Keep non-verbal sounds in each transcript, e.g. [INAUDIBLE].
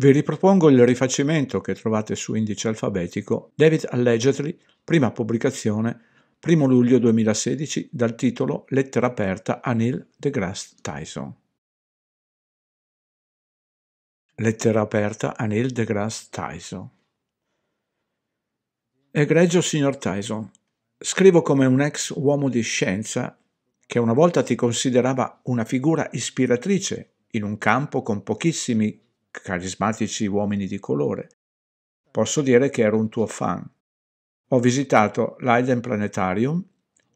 Vi ripropongo il rifacimento che trovate su indice alfabetico David Allegedly, prima pubblicazione, 1 luglio 2016, dal titolo Lettera aperta a Neil deGrasse Tyson. Lettera aperta a Neil deGrasse Tyson. Egregio signor Tyson, scrivo come un ex uomo di scienza che una volta ti considerava una figura ispiratrice in un campo con pochissimi carismatici uomini di colore. Posso dire che ero un tuo fan. Ho visitato l'Aiden Planetarium,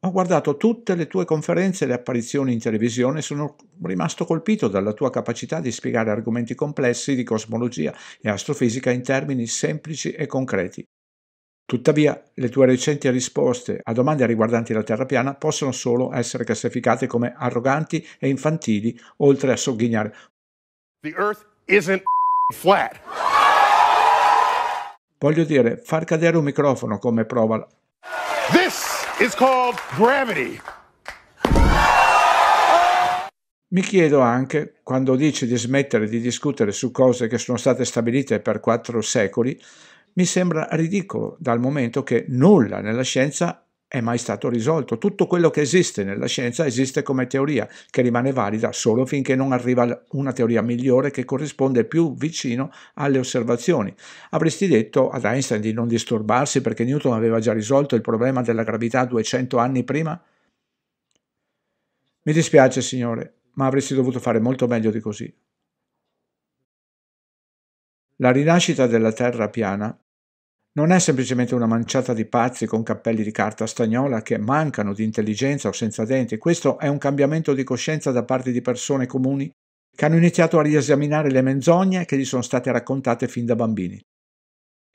ho guardato tutte le tue conferenze e le apparizioni in televisione e sono rimasto colpito dalla tua capacità di spiegare argomenti complessi di cosmologia e astrofisica in termini semplici e concreti. Tuttavia, le tue recenti risposte a domande riguardanti la Terra piana possono solo essere classificate come arroganti e infantili, oltre a sogghignare. The Earth isn't flat. Voglio dire, far cadere un microfono come prova. This is called gravity. Mi chiedo anche, quando dice di smettere di discutere su cose che sono state stabilite per quattro secoli, mi sembra ridicolo dal momento che nulla nella scienza è mai stato risolto. Tutto quello che esiste nella scienza esiste come teoria, che rimane valida solo finché non arriva una teoria migliore che corrisponde più vicino alle osservazioni. Avresti detto ad Einstein di non disturbarsi perché Newton aveva già risolto il problema della gravità 200 anni prima? Mi dispiace, signore, ma avresti dovuto fare molto meglio di così. La rinascita della Terra piana non è semplicemente una manciata di pazzi con cappelli di carta stagnola che mancano di intelligenza o senza denti, questo è un cambiamento di coscienza da parte di persone comuni che hanno iniziato a riesaminare le menzogne che gli sono state raccontate fin da bambini.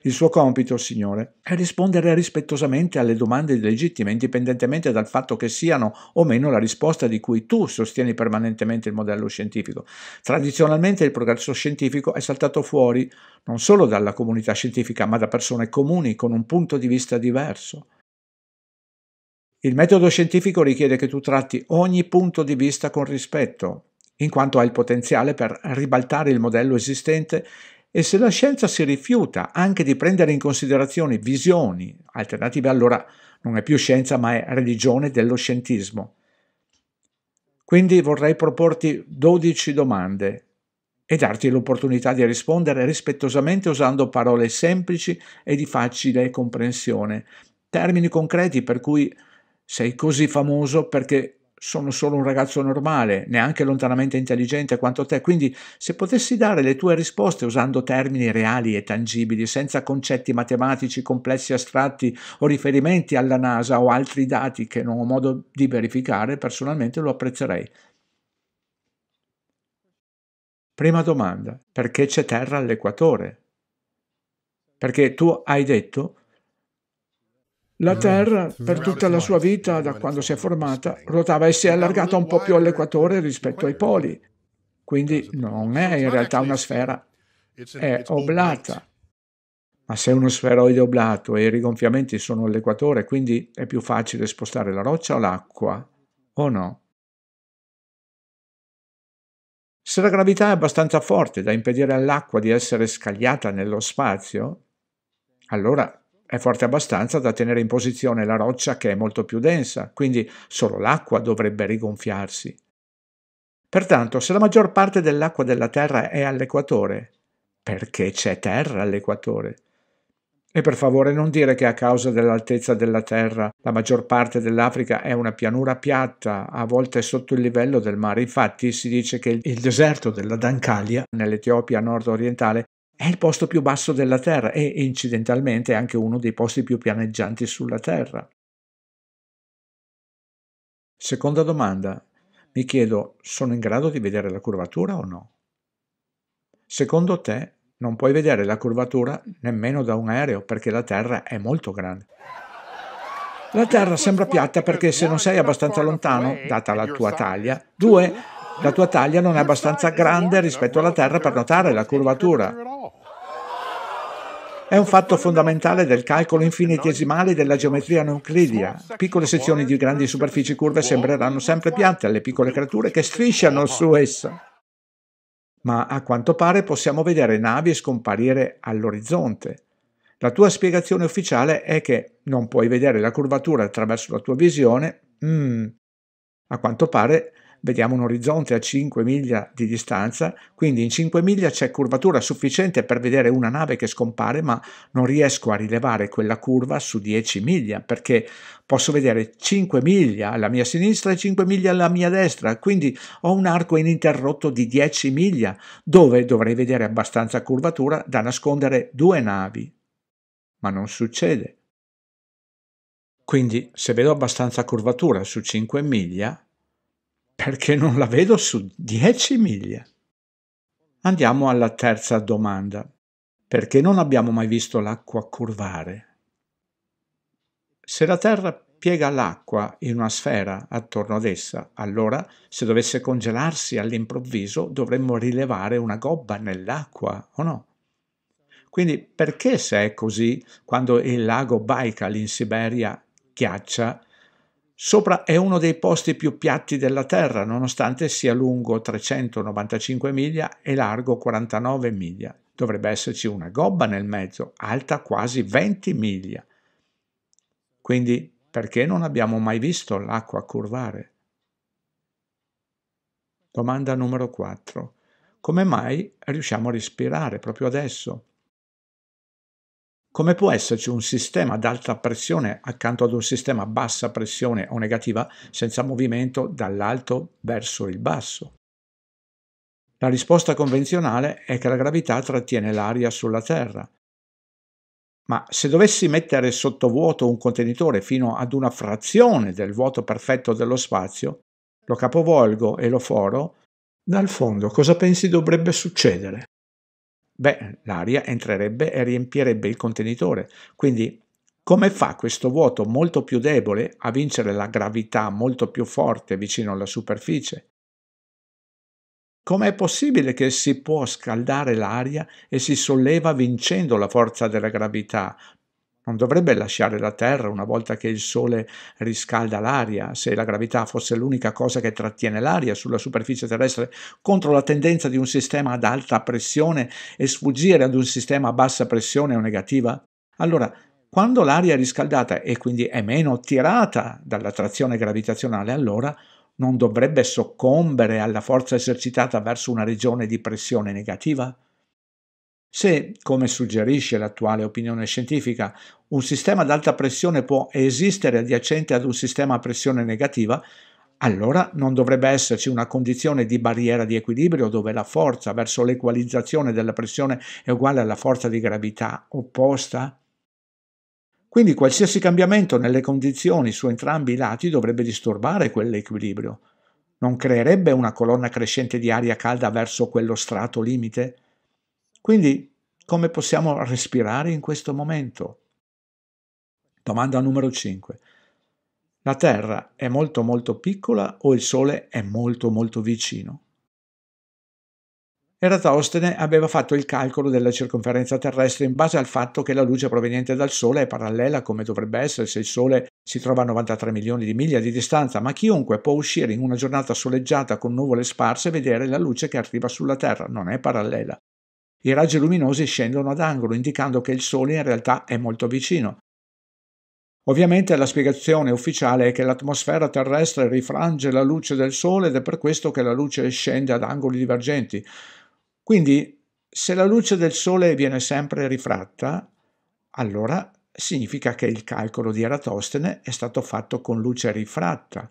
Il suo compito, Signore, è rispondere rispettosamente alle domande legittime, indipendentemente dal fatto che siano o meno la risposta di cui tu sostieni permanentemente il modello scientifico. Tradizionalmente il progresso scientifico è saltato fuori non solo dalla comunità scientifica, ma da persone comuni con un punto di vista diverso. Il metodo scientifico richiede che tu tratti ogni punto di vista con rispetto, in quanto ha il potenziale per ribaltare il modello esistente e se la scienza si rifiuta anche di prendere in considerazione visioni alternative, allora non è più scienza ma è religione dello scientismo. Quindi vorrei proporti 12 domande e darti l'opportunità di rispondere rispettosamente usando parole semplici e di facile comprensione, termini concreti per cui sei così famoso perché sono solo un ragazzo normale, neanche lontanamente intelligente quanto te, quindi se potessi dare le tue risposte usando termini reali e tangibili, senza concetti matematici complessi astratti o riferimenti alla NASA o altri dati che non ho modo di verificare, personalmente lo apprezzerei. Prima domanda, perché c'è terra all'equatore? Perché tu hai detto la mm. Terra, per tutta la sua vita, da quando si è formata, ruotava e si è allargata un po' più all'equatore rispetto ai poli, quindi non è in realtà una sfera, è oblata. Ma se uno sferoide oblato e i rigonfiamenti sono all'equatore, quindi è più facile spostare la roccia o l'acqua, o no? Se la gravità è abbastanza forte da impedire all'acqua di essere scagliata nello spazio, allora è forte abbastanza da tenere in posizione la roccia che è molto più densa, quindi solo l'acqua dovrebbe rigonfiarsi. Pertanto, se la maggior parte dell'acqua della Terra è all'equatore, perché c'è Terra all'equatore? E per favore non dire che a causa dell'altezza della Terra la maggior parte dell'Africa è una pianura piatta, a volte sotto il livello del mare. Infatti si dice che il deserto della Dancalia, nell'Etiopia nord-orientale, è il posto più basso della Terra e incidentalmente è anche uno dei posti più pianeggianti sulla Terra. Seconda domanda. Mi chiedo, sono in grado di vedere la curvatura o no? Secondo te, non puoi vedere la curvatura nemmeno da un aereo perché la Terra è molto grande. La Terra sembra piatta perché se non sei abbastanza lontano, data la tua taglia, due, la tua taglia non è abbastanza grande rispetto alla terra per notare la curvatura. È un fatto fondamentale del calcolo infinitesimale della geometria euclidia. Piccole sezioni di grandi superfici curve sembreranno sempre piante alle piccole creature che strisciano su essa. Ma a quanto pare possiamo vedere navi scomparire all'orizzonte. La tua spiegazione ufficiale è che non puoi vedere la curvatura attraverso la tua visione. Mm. A quanto pare vediamo un orizzonte a 5 miglia di distanza, quindi in 5 miglia c'è curvatura sufficiente per vedere una nave che scompare, ma non riesco a rilevare quella curva su 10 miglia, perché posso vedere 5 miglia alla mia sinistra e 5 miglia alla mia destra, quindi ho un arco ininterrotto di 10 miglia, dove dovrei vedere abbastanza curvatura da nascondere due navi. Ma non succede. Quindi, se vedo abbastanza curvatura su 5 miglia, perché non la vedo su 10 miglia. Andiamo alla terza domanda. Perché non abbiamo mai visto l'acqua curvare? Se la Terra piega l'acqua in una sfera attorno ad essa, allora se dovesse congelarsi all'improvviso dovremmo rilevare una gobba nell'acqua o no? Quindi perché se è così, quando il lago Baikal in Siberia ghiaccia, Sopra è uno dei posti più piatti della Terra, nonostante sia lungo 395 miglia e largo 49 miglia. Dovrebbe esserci una gobba nel mezzo, alta quasi 20 miglia. Quindi perché non abbiamo mai visto l'acqua curvare? Domanda numero 4. Come mai riusciamo a respirare proprio adesso? come può esserci un sistema ad alta pressione accanto ad un sistema a bassa pressione o negativa senza movimento dall'alto verso il basso? La risposta convenzionale è che la gravità trattiene l'aria sulla Terra. Ma se dovessi mettere sotto vuoto un contenitore fino ad una frazione del vuoto perfetto dello spazio, lo capovolgo e lo foro, dal fondo cosa pensi dovrebbe succedere? Beh, l'aria entrerebbe e riempirebbe il contenitore, quindi come fa questo vuoto molto più debole a vincere la gravità molto più forte vicino alla superficie? Com'è possibile che si può scaldare l'aria e si solleva vincendo la forza della gravità, non dovrebbe lasciare la Terra una volta che il Sole riscalda l'aria, se la gravità fosse l'unica cosa che trattiene l'aria sulla superficie terrestre contro la tendenza di un sistema ad alta pressione e sfuggire ad un sistema a bassa pressione o negativa? Allora, quando l'aria è riscaldata e quindi è meno tirata dalla trazione gravitazionale, allora non dovrebbe soccombere alla forza esercitata verso una regione di pressione negativa? Se, come suggerisce l'attuale opinione scientifica, un sistema ad alta pressione può esistere adiacente ad un sistema a pressione negativa, allora non dovrebbe esserci una condizione di barriera di equilibrio dove la forza verso l'equalizzazione della pressione è uguale alla forza di gravità opposta? Quindi qualsiasi cambiamento nelle condizioni su entrambi i lati dovrebbe disturbare quell'equilibrio. Non creerebbe una colonna crescente di aria calda verso quello strato limite? Quindi come possiamo respirare in questo momento? Domanda numero 5. La Terra è molto molto piccola o il Sole è molto molto vicino? Eratostene aveva fatto il calcolo della circonferenza terrestre in base al fatto che la luce proveniente dal Sole è parallela come dovrebbe essere se il Sole si trova a 93 milioni di miglia di distanza, ma chiunque può uscire in una giornata soleggiata con nuvole sparse e vedere la luce che arriva sulla Terra, non è parallela. I raggi luminosi scendono ad angolo, indicando che il Sole in realtà è molto vicino. Ovviamente la spiegazione ufficiale è che l'atmosfera terrestre rifrange la luce del Sole ed è per questo che la luce scende ad angoli divergenti. Quindi, se la luce del Sole viene sempre rifratta, allora significa che il calcolo di Eratostene è stato fatto con luce rifratta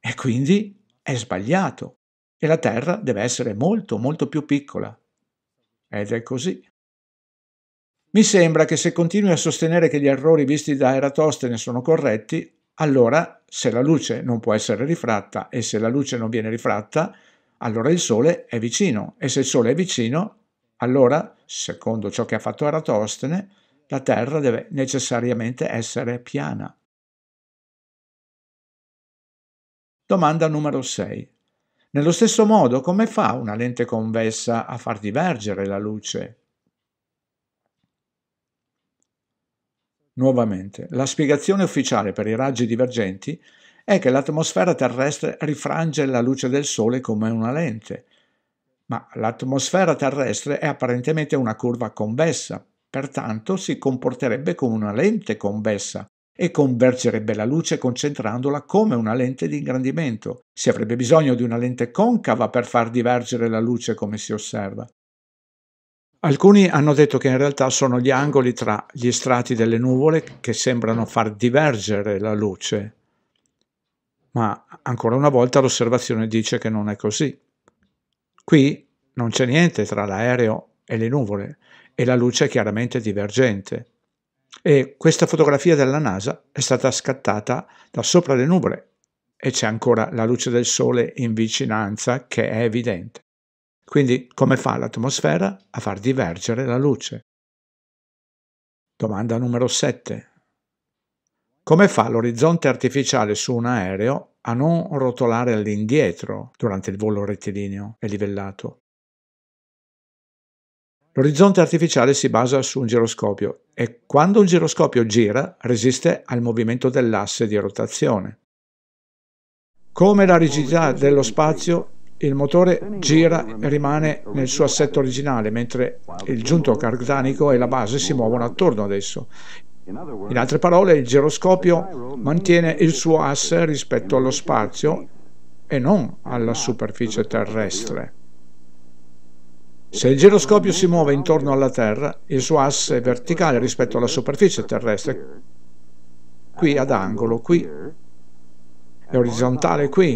e quindi è sbagliato e la Terra deve essere molto molto più piccola. Ed è così. Mi sembra che se continui a sostenere che gli errori visti da Eratostene sono corretti, allora se la luce non può essere rifratta e se la luce non viene rifratta, allora il Sole è vicino e se il Sole è vicino, allora, secondo ciò che ha fatto Eratostene, la Terra deve necessariamente essere piana. Domanda numero 6. Nello stesso modo, come fa una lente convessa a far divergere la luce? Nuovamente, la spiegazione ufficiale per i raggi divergenti è che l'atmosfera terrestre rifrange la luce del Sole come una lente, ma l'atmosfera terrestre è apparentemente una curva convessa, pertanto si comporterebbe come una lente convessa, e convergerebbe la luce concentrandola come una lente di ingrandimento. Si avrebbe bisogno di una lente concava per far divergere la luce come si osserva. Alcuni hanno detto che in realtà sono gli angoli tra gli strati delle nuvole che sembrano far divergere la luce, ma ancora una volta l'osservazione dice che non è così. Qui non c'è niente tra l'aereo e le nuvole e la luce è chiaramente divergente. E questa fotografia della NASA è stata scattata da sopra le nuvole e c'è ancora la luce del sole in vicinanza che è evidente. Quindi come fa l'atmosfera a far divergere la luce? Domanda numero 7. Come fa l'orizzonte artificiale su un aereo a non rotolare all'indietro durante il volo rettilineo e livellato? L'orizzonte artificiale si basa su un giroscopio e quando un giroscopio gira resiste al movimento dell'asse di rotazione. Come la rigidità dello spazio, il motore gira e rimane nel suo assetto originale, mentre il giunto cardanico e la base si muovono attorno ad esso. In altre parole, il giroscopio mantiene il suo asse rispetto allo spazio e non alla superficie terrestre. Se il giroscopio si muove intorno alla Terra, il suo asse è verticale rispetto alla superficie terrestre, qui ad angolo, qui, è orizzontale qui.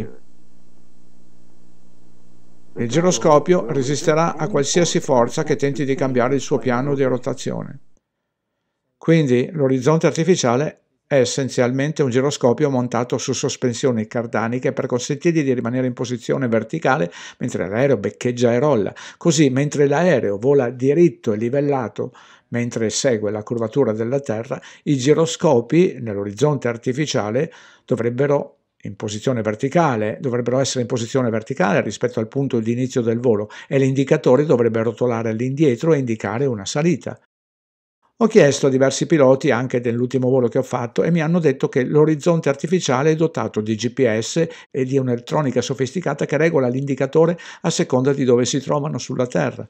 Il giroscopio resisterà a qualsiasi forza che tenti di cambiare il suo piano di rotazione. Quindi l'orizzonte artificiale è essenzialmente un giroscopio montato su sospensioni cardaniche per consentirgli di rimanere in posizione verticale mentre l'aereo beccheggia e rolla. Così, mentre l'aereo vola diritto e livellato, mentre segue la curvatura della Terra, i giroscopi nell'orizzonte artificiale dovrebbero in posizione verticale, dovrebbero essere in posizione verticale rispetto al punto di inizio del volo e l'indicatore dovrebbe rotolare all'indietro e indicare una salita. Ho chiesto a diversi piloti anche dell'ultimo volo che ho fatto e mi hanno detto che l'orizzonte artificiale è dotato di GPS e di un'elettronica sofisticata che regola l'indicatore a seconda di dove si trovano sulla Terra.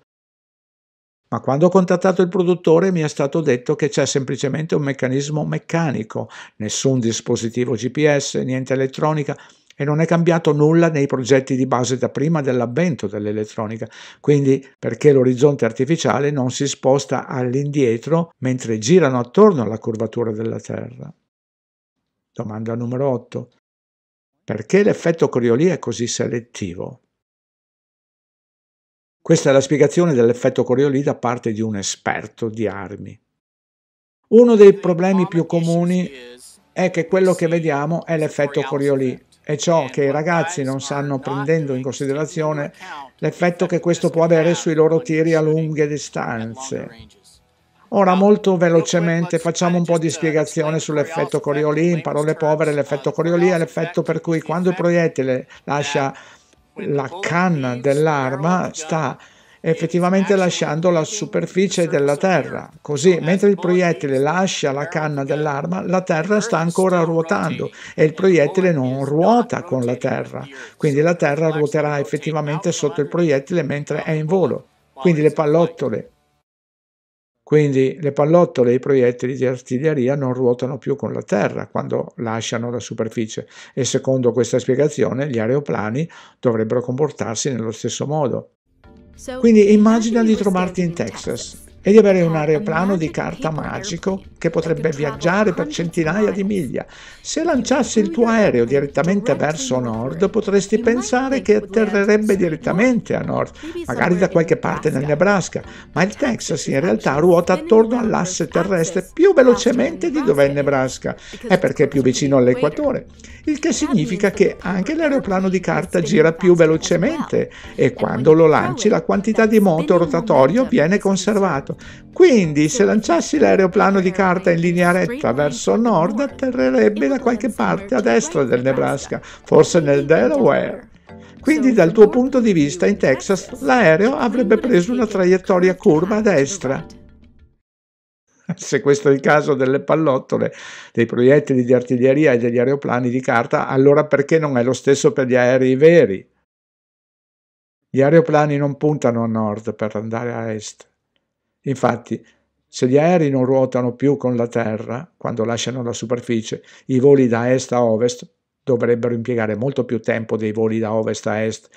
Ma quando ho contattato il produttore mi è stato detto che c'è semplicemente un meccanismo meccanico, nessun dispositivo GPS, niente elettronica, e non è cambiato nulla nei progetti di base da prima dell'avvento dell'elettronica, quindi perché l'orizzonte artificiale non si sposta all'indietro mentre girano attorno alla curvatura della Terra. Domanda numero 8. Perché l'effetto Coriolì è così selettivo? Questa è la spiegazione dell'effetto Coriolì da parte di un esperto di armi. Uno dei problemi più comuni è che quello che vediamo è l'effetto Coriolì, è ciò che i ragazzi non stanno prendendo in considerazione l'effetto che questo può avere sui loro tiri a lunghe distanze. Ora um, molto velocemente facciamo un po' di uh, spiegazione sull'effetto Coriolis, in parole povere l'effetto Coriolis è l'effetto per cui quando il proiettile lascia la canna dell'arma sta effettivamente lasciando la superficie della terra. Così, mentre il proiettile lascia la canna dell'arma, la terra sta ancora ruotando e il proiettile non ruota con la terra. Quindi la terra ruoterà effettivamente sotto il proiettile mentre è in volo. Quindi le pallottole quindi le pallottole e i proiettili di artiglieria non ruotano più con la terra quando lasciano la superficie e secondo questa spiegazione gli aeroplani dovrebbero comportarsi nello stesso modo. Quindi immagina di trovarti in Texas e di avere un aeroplano di carta magico che potrebbe viaggiare per centinaia di miglia. Se lanciassi il tuo aereo direttamente verso nord, potresti pensare che atterrerebbe direttamente a nord, magari da qualche parte nel Nebraska, ma il certo, Texas in realtà ruota attorno all'asse terrestre più velocemente di dove è il Nebraska, è perché è più vicino all'equatore, il che significa che anche l'aeroplano di carta gira più velocemente e quando lo lanci la quantità di moto rotatorio viene conservata quindi, se lanciassi l'aeroplano di carta in linea retta verso nord, atterrerebbe da qualche parte a destra del Nebraska, forse nel Delaware. Quindi dal tuo punto di vista in Texas l'aereo avrebbe preso una traiettoria curva a destra. [LAUGHS] Se questo è il caso delle pallottole, dei proiettili di artiglieria e degli aeroplani di carta, allora perché non è lo stesso per gli aerei veri? Gli aeroplani non puntano a nord per andare a est. Infatti, se gli aerei non ruotano più con la Terra, quando lasciano la superficie, i voli da est a ovest dovrebbero impiegare molto più tempo dei voli da ovest a est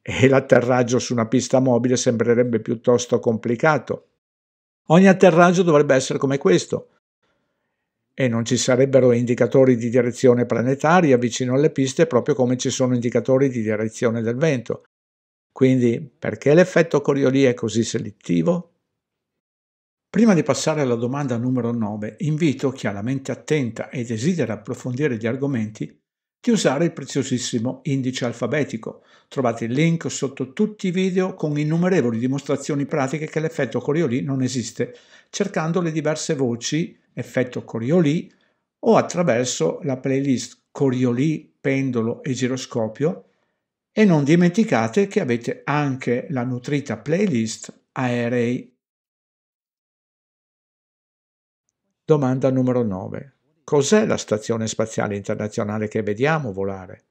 e [LAUGHS] l'atterraggio su una pista mobile sembrerebbe piuttosto complicato. Ogni atterraggio dovrebbe essere come questo e non ci sarebbero indicatori di direzione planetaria vicino alle piste proprio come ci sono indicatori di direzione del vento. Quindi perché l'effetto Coriolì è così selettivo? Prima di passare alla domanda numero 9, invito chi ha la mente attenta e desidera approfondire gli argomenti di usare il preziosissimo indice alfabetico. Trovate il link sotto tutti i video con innumerevoli dimostrazioni pratiche che l'effetto Coriolì non esiste, cercando le diverse voci effetto Coriolì o attraverso la playlist Coriolì, pendolo e giroscopio e non dimenticate che avete anche la nutrita playlist aerei Domanda numero 9. Cos'è la Stazione Spaziale Internazionale che vediamo volare?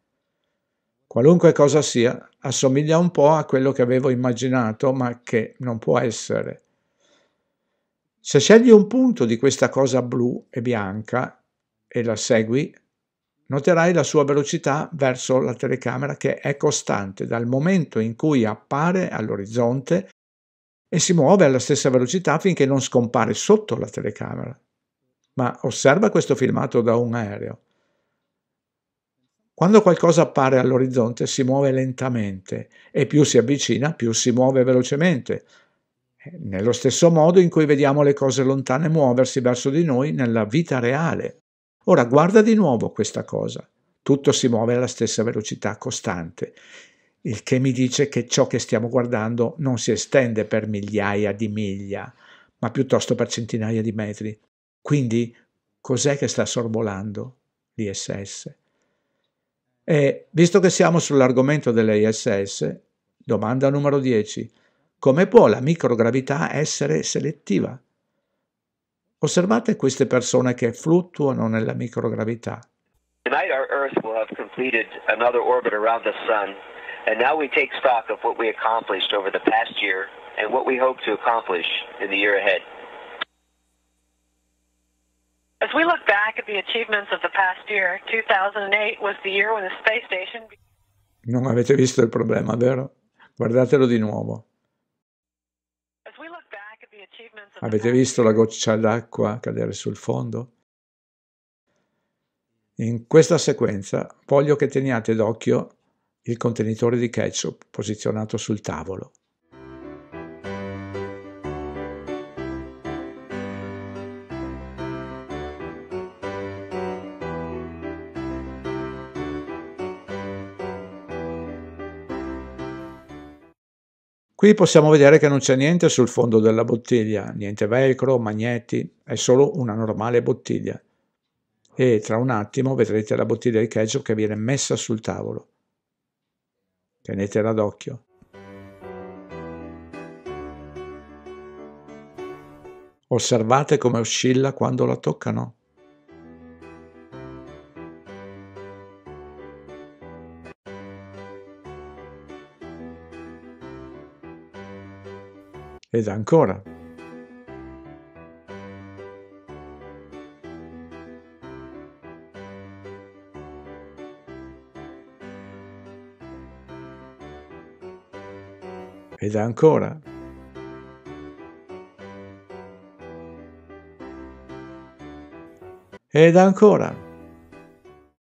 Qualunque cosa sia, assomiglia un po' a quello che avevo immaginato, ma che non può essere. Se scegli un punto di questa cosa blu e bianca e la segui, noterai la sua velocità verso la telecamera che è costante dal momento in cui appare all'orizzonte e si muove alla stessa velocità finché non scompare sotto la telecamera ma osserva questo filmato da un aereo. Quando qualcosa appare all'orizzonte si muove lentamente e più si avvicina più si muove velocemente. Eh, nello stesso modo in cui vediamo le cose lontane muoversi verso di noi nella vita reale. Ora guarda di nuovo questa cosa. Tutto si muove alla stessa velocità costante, il che mi dice che ciò che stiamo guardando non si estende per migliaia di miglia, ma piuttosto per centinaia di metri quindi cos'è che sta sorvolando l'ISS? E eh, visto che siamo sull'argomento dell'ISS, domanda numero 10. Come può la microgravità essere selettiva? Osservate queste persone che fluttuano nella microgravità. Tonight our Earth will have completed another orbit around the sun, and now we take stock of what we accomplished over the past year and what we hope to accomplish in the year ahead. As we look back at the achievements of the past year, 2008 was the year when the space station... Non avete visto il problema, vero? Guardatelo di nuovo. Avete visto la goccia d'acqua cadere sul fondo? In questa sequenza voglio che teniate d'occhio il contenitore di ketchup posizionato sul tavolo. Qui possiamo vedere che non c'è niente sul fondo della bottiglia, niente velcro, magneti, è solo una normale bottiglia. E tra un attimo vedrete la bottiglia di ketchup che viene messa sul tavolo. Tenetela d'occhio. Osservate come oscilla quando la toccano. Ed ancora. Ed ancora. Ed ancora.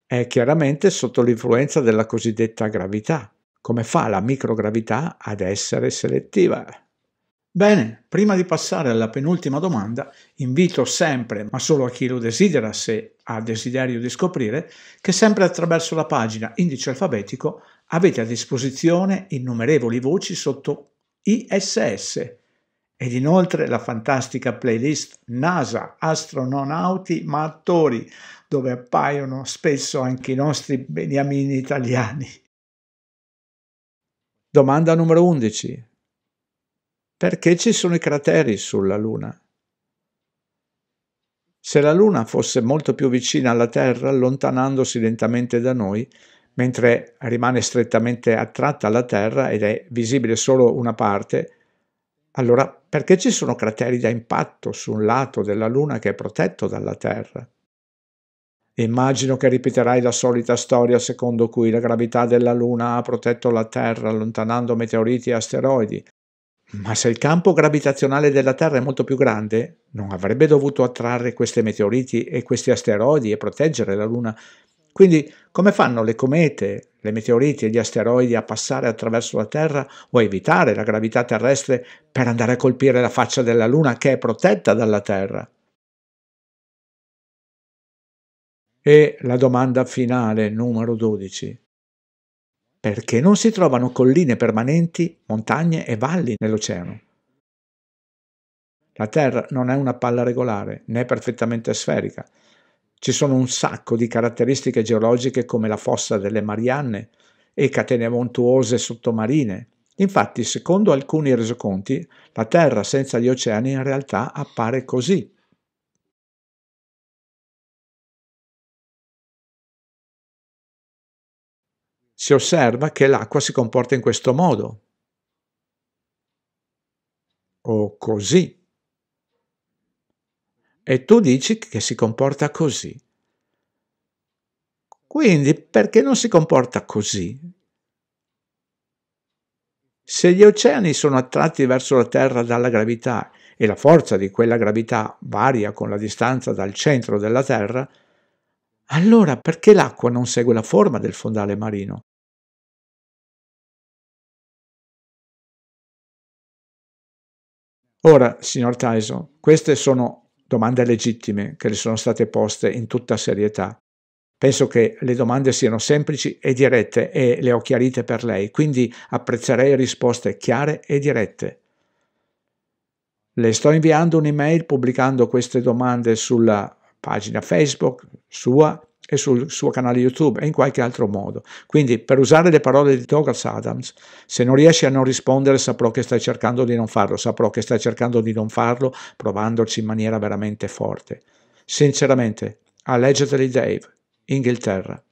È chiaramente sotto l'influenza della cosiddetta gravità. Come fa la microgravità ad essere selettiva? Bene, prima di passare alla penultima domanda, invito sempre, ma solo a chi lo desidera, se ha desiderio di scoprire, che sempre attraverso la pagina Indice Alfabetico avete a disposizione innumerevoli voci sotto ISS ed inoltre la fantastica playlist NASA, astronauti ma attori, dove appaiono spesso anche i nostri beniamini italiani. Domanda numero 11 perché ci sono i crateri sulla Luna. Se la Luna fosse molto più vicina alla Terra, allontanandosi lentamente da noi, mentre rimane strettamente attratta alla Terra ed è visibile solo una parte, allora perché ci sono crateri da impatto su un lato della Luna che è protetto dalla Terra? Immagino che ripeterai la solita storia secondo cui la gravità della Luna ha protetto la Terra allontanando meteoriti e asteroidi, ma se il campo gravitazionale della Terra è molto più grande, non avrebbe dovuto attrarre questi meteoriti e questi asteroidi e proteggere la Luna. Quindi come fanno le comete, le meteoriti e gli asteroidi a passare attraverso la Terra o a evitare la gravità terrestre per andare a colpire la faccia della Luna che è protetta dalla Terra? E la domanda finale numero 12 perché non si trovano colline permanenti, montagne e valli nell'oceano. La Terra non è una palla regolare, né perfettamente sferica. Ci sono un sacco di caratteristiche geologiche come la fossa delle Marianne e catene montuose sottomarine. Infatti, secondo alcuni resoconti, la Terra senza gli oceani in realtà appare così. si osserva che l'acqua si comporta in questo modo o così. E tu dici che si comporta così. Quindi perché non si comporta così? Se gli oceani sono attratti verso la Terra dalla gravità e la forza di quella gravità varia con la distanza dal centro della Terra, allora perché l'acqua non segue la forma del fondale marino? Ora, signor Tyson, queste sono domande legittime che le sono state poste in tutta serietà. Penso che le domande siano semplici e dirette e le ho chiarite per lei, quindi apprezzerei risposte chiare e dirette. Le sto inviando un'email pubblicando queste domande sulla pagina Facebook sua e sul suo canale YouTube e in qualche altro modo. Quindi, per usare le parole di Douglas Adams, se non riesci a non rispondere, saprò che stai cercando di non farlo, saprò che stai cercando di non farlo, provandoci in maniera veramente forte. Sinceramente, allegedly Dave, Inghilterra.